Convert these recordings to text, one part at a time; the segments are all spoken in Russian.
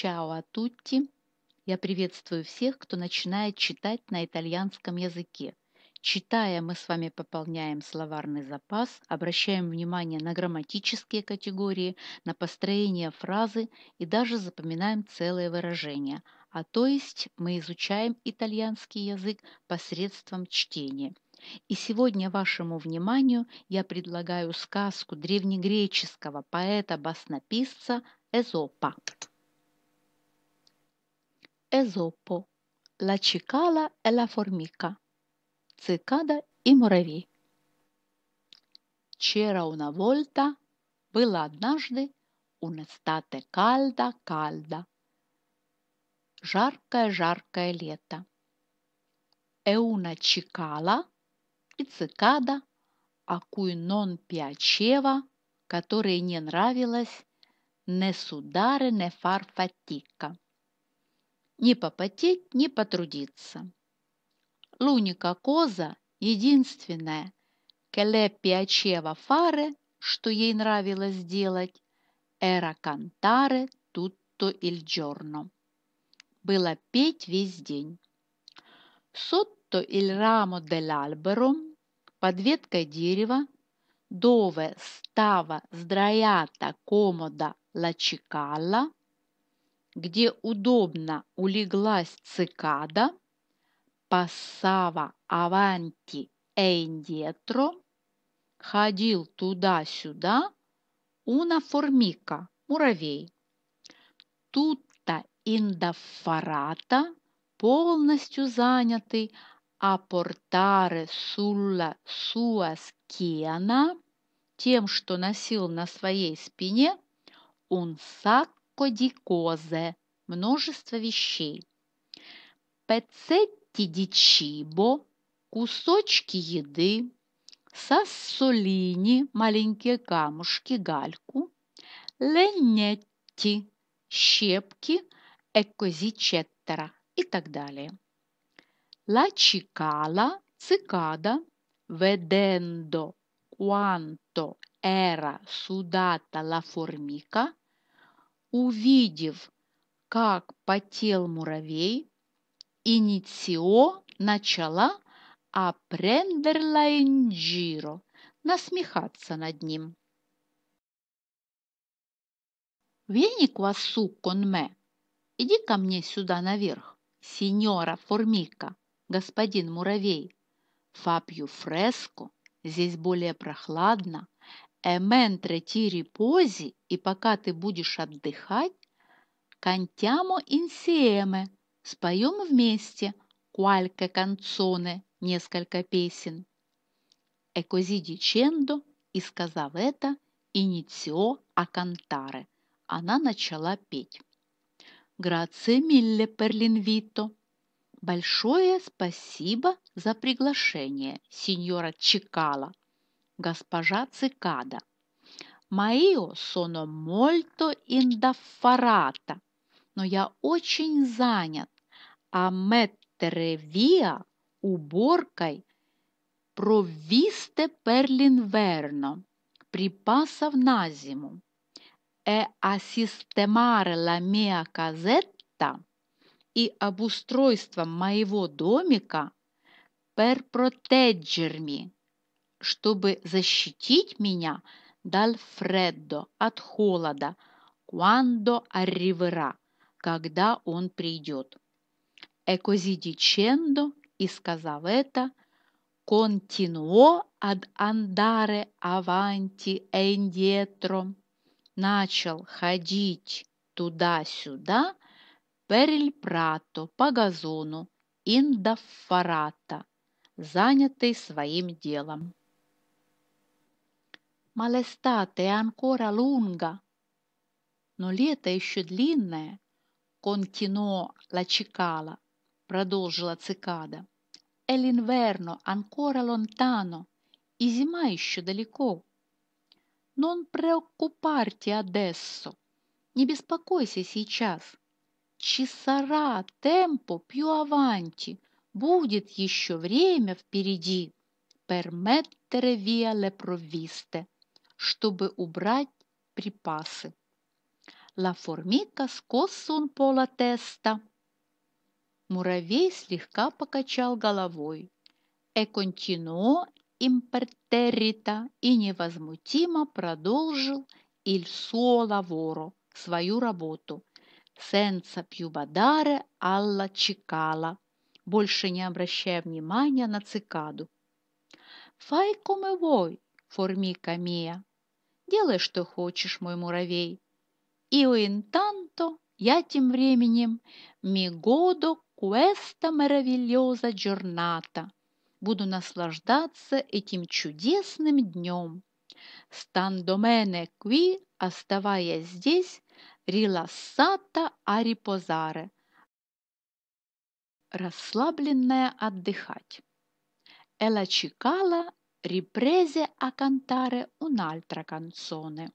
«Чао атутти». Я приветствую всех, кто начинает читать на итальянском языке. Читая, мы с вами пополняем словарный запас, обращаем внимание на грамматические категории, на построение фразы и даже запоминаем целые выражения. А то есть мы изучаем итальянский язык посредством чтения. И сегодня вашему вниманию я предлагаю сказку древнегреческого поэта-баснописца Эзопа. Эзопо. La cicala e la formica. Цикада и муравей. C'era una вольта было однажды, un'estate кальда, кальда, Жаркое-жаркое лето. E, e una cicala и e цикада, а cui non piaceva, которой не нравилось, не судары, не фарфатика не попотеть, не потрудиться. Луника Коза – единственная Келеппия Чева Фаре, что ей нравилось делать, эра кантаре тутто иль джорно. Было петь весь день. Сотто иль рамо дель альберо, под веткой дерева, дове става здраята комода лачикала где удобно улеглась цикада, пассава аванти эндиетро, ходил туда-сюда уна формика, муравей. Тут-то индафарата, полностью занятый, апортаре сулла суаскена, тем, что носил на своей спине, он сак кодикозе – множество вещей. Пецетти дичибо – кусочки еды. Сассолини – маленькие камушки, гальку. Ленетти – щепки, экозичеттера и так далее. Ла чикала – цикада. Ведендо – quanto era sudata la formica – увидев, как потел муравей, Иницио начала апрендерлайнджиро насмехаться над ним. «Вени квасу конме, иди ко мне сюда наверх, сеньора Формика, господин муравей. Фабью фреску, здесь более прохладно, Эментре тирипози, и пока ты будешь отдыхать, «Кантямо инсиэме» споем вместе «Куальке канцоне» несколько песен. «E così dicendo» и сказав это «Иницио а кантаре» она начала петь. «Грация милле перлинвито» Большое спасибо за приглашение, сеньора Чикала госпожа Цикада. «Маио соно мольто индаффарата» но я очень занят, а меттеревиа уборкой провисте перлинверно, припасов на зиму. Э асистемаре ла миа казетта и обустройством моего домика пер протеджерми чтобы защитить меня Дальфреддо от холода, quando arriverà, когда он придет. E così dicendo, и сказав это, continuo ad andare avanti e indietro, начал ходить туда-сюда, перель прато по газону, индаффарата, занятый своим делом ma l'estate è ancora lunga. Но лето еще длинное, continuò la cicala, продолжила цикада. È l'inverno ancora lontano, и зима еще далеко. Non preoccuparti adesso, не беспокойся сейчас. Ci sarà tempo più avanti, будет еще время впереди. Per mettere via le provviste чтобы убрать припасы. La Формика скос он пола теста. Муравей слегка покачал головой. «Э континуо импертерита» и невозмутимо продолжил «Иль суо лаворо» свою работу. «Сенца пьюбадаре алла чикала», больше не обращая внимания на цикаду. «Фай коме вой, формика мия», Делай, что хочешь, мой муравей. Иоинтанто я тем временем мигодо куэста меравильоза джорната. Буду наслаждаться этим чудесным днем. Стандомене кви, оставаясь здесь, релассата арипозаре. Расслабленная отдыхать. Элла чекала Репрезе a а cantare un'altra canzone.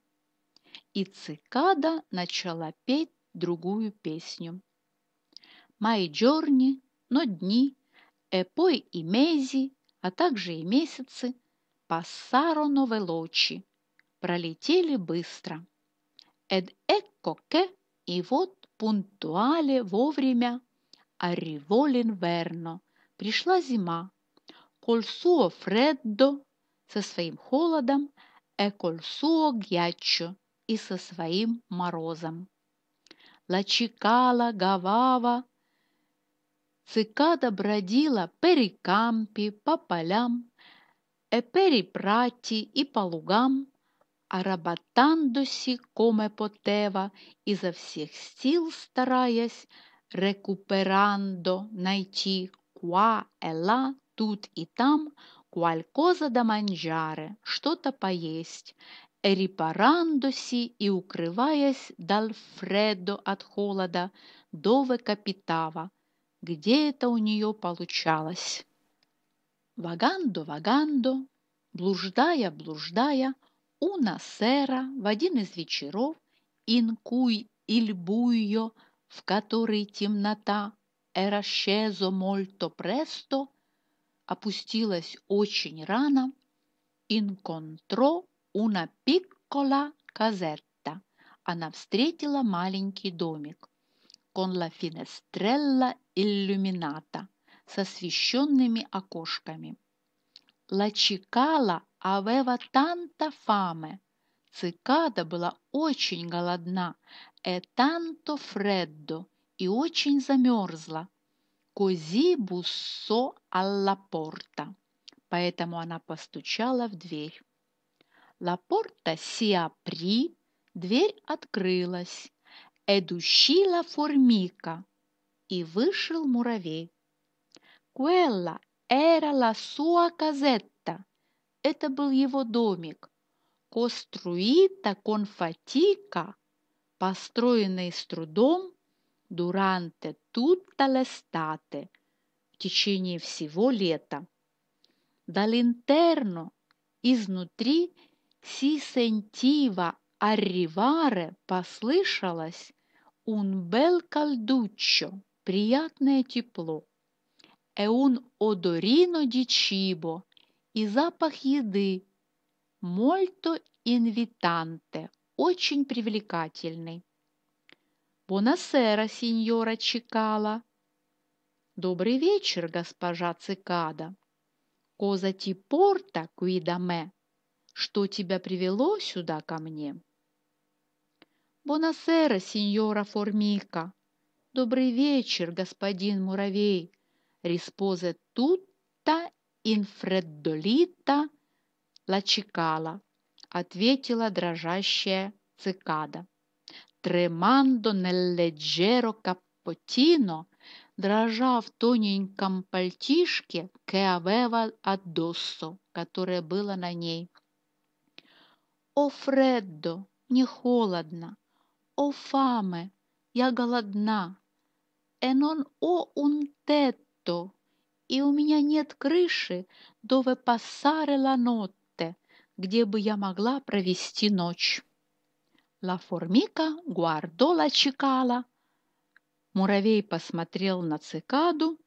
И цикада начала петь другую песню. Май джорни, но дни, эпой и мези, а также и месяцы, пассароно велочи, пролетели быстро. Эд экко ке, и вот пунктуале вовремя, а револин верно, пришла зима, col Фреддо со своим холодом, e col suo и со своим морозом. Лачикала гавава. gavava, цикада бродила по по полям, e «Э per и по лугам, а работандуси коме потева, изо всех сил стараясь рекуперандо найти куа эла тут и там у Алькоза да Манджаре что-то поесть, репарандуси и, укрываясь Дальфредо от холода, Дове Капитава, где это у нее получалось. Вагандо, Вагандо, блуждая, блуждая, у Насера в один из вечеров Инкуй Ильбуйо, в который темнота Эрашезо мольто престо опустилась очень рано. Инконтро una пиккола казетта. Она встретила маленький домик. Con la finestrella illuminata с освещенными окошками. La чикала aveva tanta fame. Цикада была очень голодна. Э tanto freddo и очень замерзла. «Кози буссо алла порта», поэтому она постучала в дверь. Лапорта сиапри, дверь открылась. Эдущила формика, и вышел муравей. Куэлла эра ла суа казетта. Это был его домик. Коструита конфатика, построенный с трудом durante tutta l'estate, в течение всего лета. Dall'interno, изнутри, si sentiva arrivare, послышалось, un bel calduccio, приятное тепло. E un odorino di cibo, и запах еды, molto invitante, очень привлекательный. Бонасера, сеньора Чикала. Добрый вечер, госпожа Цикада. Коза Типорта, Куидаме. Что тебя привело сюда ко мне? Бонасера, сеньора Формика. Добрый вечер, господин Муравей. Респозе тутта инфреддолита лачикала, ответила дрожащая цикада. Тремандо nel leggero cappottino, дрожа в тоненьком пальтишке che aveva которое было на ней. «О, Фреддо, не холодно! О, Фаме, я голодна! E non ho un и у меня нет крыши dove passare la notte, где бы я могла провести ночь». La formica guardó la cicala. Муравей посмотрел на цикаду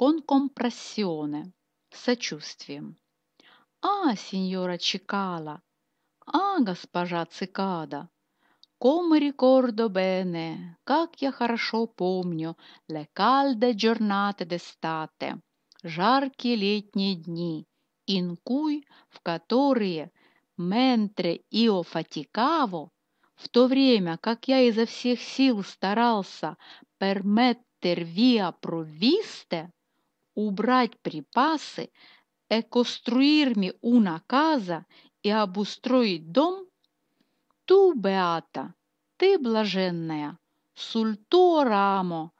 con compressione, сочувствием. А, сеньора Чикала, а, госпожа цикада, Come ricordo bene, как я хорошо помню, le calde giornate d'estate, жаркие летние дни, инкуй, в которые ментре ио фатикаво в то время, как я изо всех сил старался «permetter via provviste» – убрать припасы, «экоструирми una casa» и обустроить дом, «ту, Беата, ты блаженная, сульто рамо»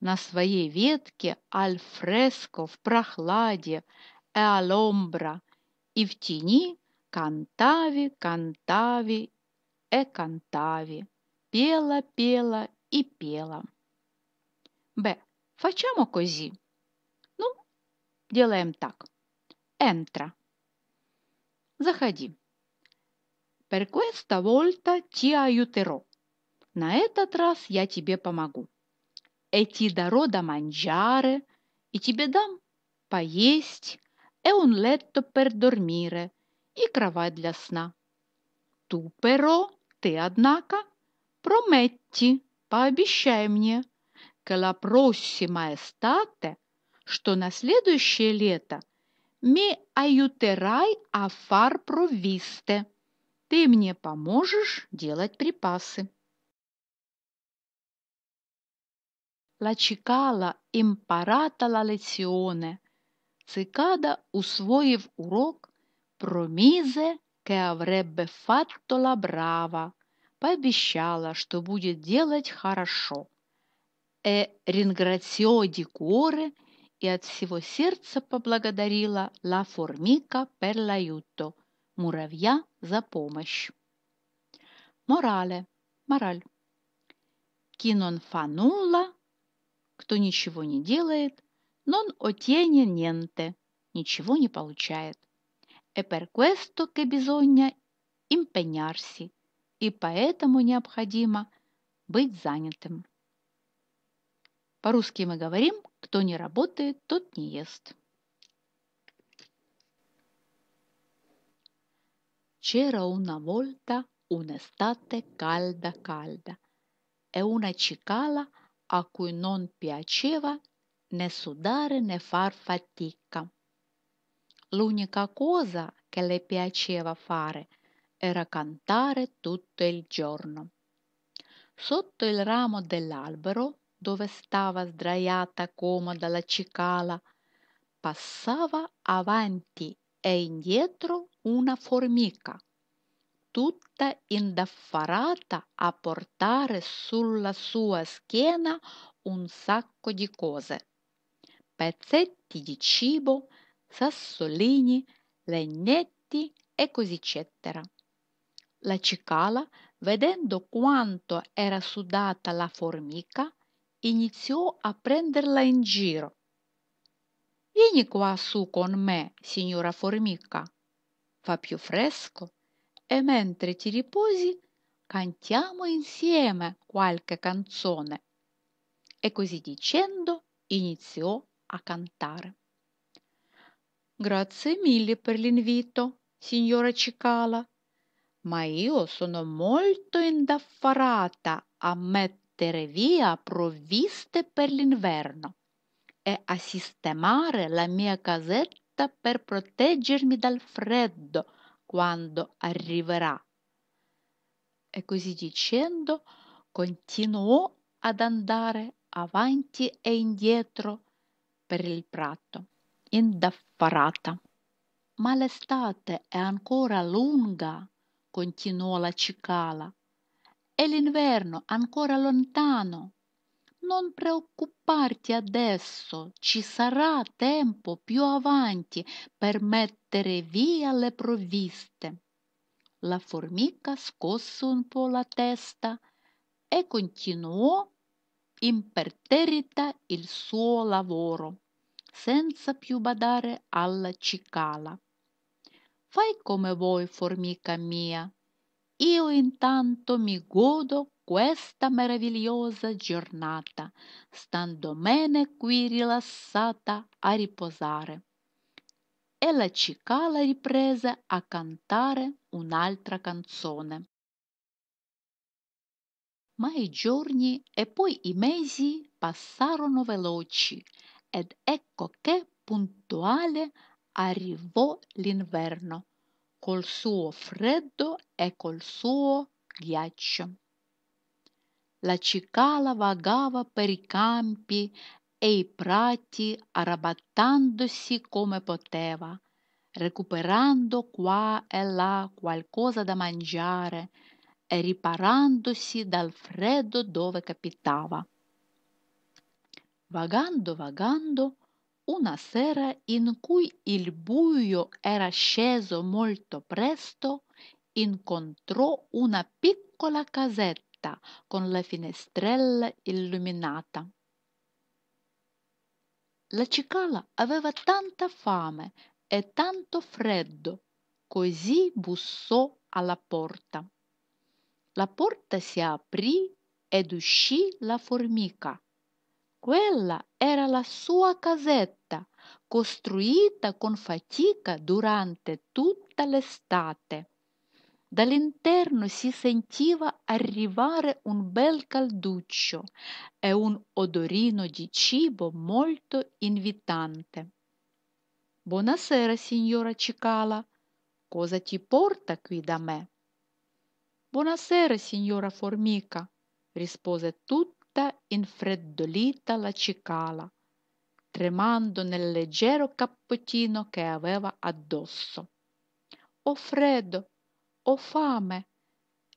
на своей ветке альфреско в прохладе, эаломбра, и в тени кантави, кантави Экантави Пела, пела и пела. Б. Фачамо кози. Ну, делаем так. Энтра. Заходи. Per questa volta ti aiuterò. На этот раз я тебе помогу. E ti darò da mangiare. И тебе дам поесть. E un letto per dormire. И кровать для сна. Tu però ты, однако, прометти, пообещай мне, che la prossima estate, что на следующее лето ми аютерай афар провисте. Ты мне поможешь делать припасы. Лачикала cicala imparata la Цикада, усвоив урок, промизе ке avrebbe fatto ла брава пообещала, что будет делать хорошо. Э ринграцио ди куоре и от всего сердца поблагодарила ла формика пер лаюто, муравья за помощь. Морале, мораль. Кинон фанула, кто ничего не делает, нон отене ненте, ничего не получает. E per questo che bisogna и поэтому необходимо быть занятым. По-русски мы говорим, кто не работает, тот не ест. C'era una volta un'estate calda calda e una cicala a cui non piaceva né sudare né far fatica. L'unica cosa che le piaceva fare era cantare tutto il giorno. Sotto il ramo dell'albero, dove stava sdraiata comoda la cicala, passava avanti e indietro una formica, tutta indaffarata a portare sulla sua schiena un sacco di cose, pezzetti di cibo, sassolini, legnetti e così eccetera. La cicala, vedendo quanto era sudata la formica, iniziò a prenderla in giro. Vieni qua su con me, signora formica. Fa più fresco e mentre ti riposi cantiamo insieme qualche canzone. E così dicendo iniziò a cantare. Grazie mille per l'invito, signora Cicala, ma io sono molto indaffarata a mettere via provviste per l'inverno e a sistemare la mia casetta per proteggermi dal freddo quando arriverà. E così dicendo continuò ad andare avanti e indietro per il prato, indaffarata. Ma l'estate è ancora lunga continuò la cicala. È l'inverno ancora lontano. Non preoccuparti adesso, ci sarà tempo più avanti per mettere via le provviste. La formica scosse un po' la testa e continuò imperterrita il suo lavoro, senza più badare alla cicala. Fai come vuoi, formica mia. Io intanto mi godo questa meravigliosa giornata, stando bene qui rilassata a riposare. E la cicala riprese a cantare un'altra canzone. Ma i giorni e poi i mesi passarono veloci ed ecco che puntuale arrivò l'inverno col suo freddo e col suo ghiaccio. La cicala vagava per i campi e i prati arrabattandosi come poteva, recuperando qua e là qualcosa da mangiare e riparandosi dal freddo dove capitava. Vagando, vagando, una sera in cui il buio era sceso molto presto, incontrò una piccola casetta con la finestrella illuminata. La cicala aveva tanta fame e tanto freddo, così bussò alla porta. La porta si aprì ed uscì la formica quella era la sua casetta, costruita con fatica durante tutta l'estate. Dall'interno si sentiva arrivare un bel calduccio e un odorino di cibo molto invitante. Buonasera, signora Cicala. Cosa ti porta qui da me? Buonasera, signora Formica, rispose tutta fitta infreddolita la cicala, tremando nel leggero cappottino che aveva addosso. Ho freddo, ho fame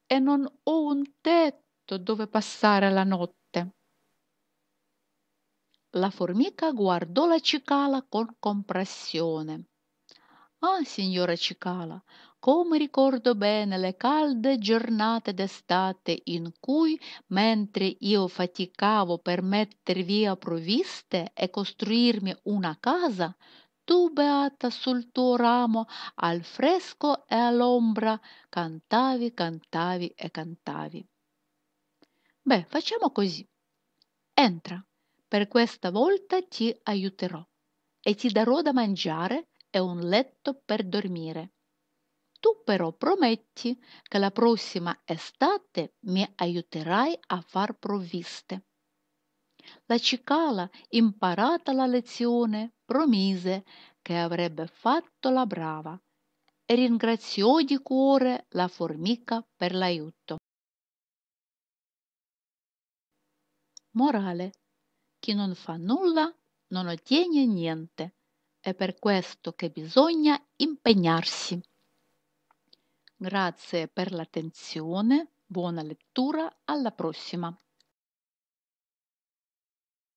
e non ho un tetto dove passare la notte. La formica guardò la cicala con compassione Ah, signora Cicala, come ricordo bene le calde giornate d'estate in cui, mentre io faticavo per metter via provviste e costruirmi una casa, tu, beata, sul tuo ramo, al fresco e all'ombra, cantavi, cantavi e cantavi. Beh, facciamo così. Entra, per questa volta ti aiuterò e ti darò da mangiare e un letto per dormire. Tu però prometti che la prossima estate mi aiuterai a far provviste. La cicala, imparata la lezione, promise che avrebbe fatto la brava e ringraziò di cuore la formica per l'aiuto. Morale. Chi non fa nulla non ottiene niente. È per questo che bisogna impegnarsi. Grazie per l'attenzione, buona lettura, alla prossima.